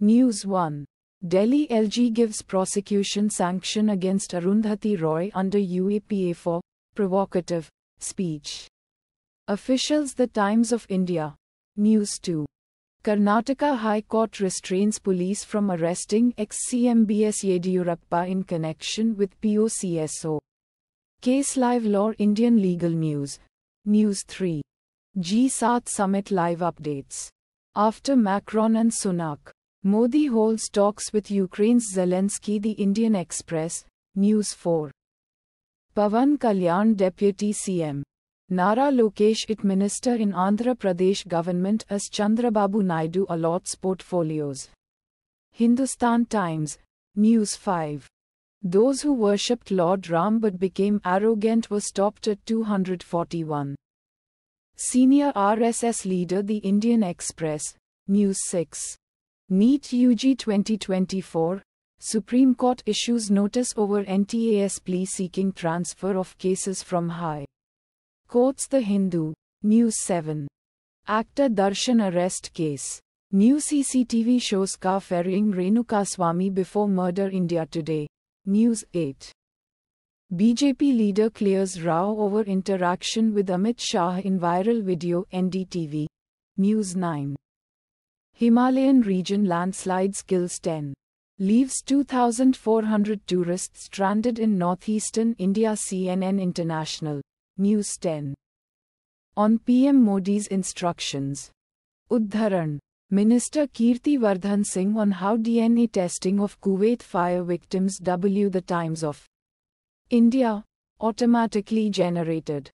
News 1. Delhi LG gives prosecution sanction against Arundhati Roy under UAPA for provocative speech. Officials The Times of India. News 2. Karnataka High Court restrains police from arresting ex-CMBS Yediyurappa in connection with POCSO. Case Live Law Indian Legal News. News 3. G7 Summit Live Updates. After Macron and Sunak. Modi holds talks with Ukraine's Zelensky, the Indian Express, News 4. Pavan Kalyan, Deputy CM. Nara Lokesh, IT Minister in Andhra Pradesh Government, as Chandrababu Naidu allots portfolios. Hindustan Times, News 5. Those who worshipped Lord Ram but became arrogant were stopped at 241. Senior RSS leader, The Indian Express, News 6. Meet UG 2024. Supreme Court issues notice over NTAS plea seeking transfer of cases from high courts. The Hindu, News 7. Actor Darshan arrest case. New CCTV shows car ferrying Renuka Swami before murder India Today. News 8. BJP leader clears row over interaction with Amit Shah in viral video NDTV. News 9. Himalayan region landslides kills 10. Leaves 2,400 tourists stranded in northeastern India CNN International. News 10. On PM Modi's instructions. Uddharan. Minister Kirti Vardhan Singh on how DNA testing of Kuwait fire victims W the times of India automatically generated.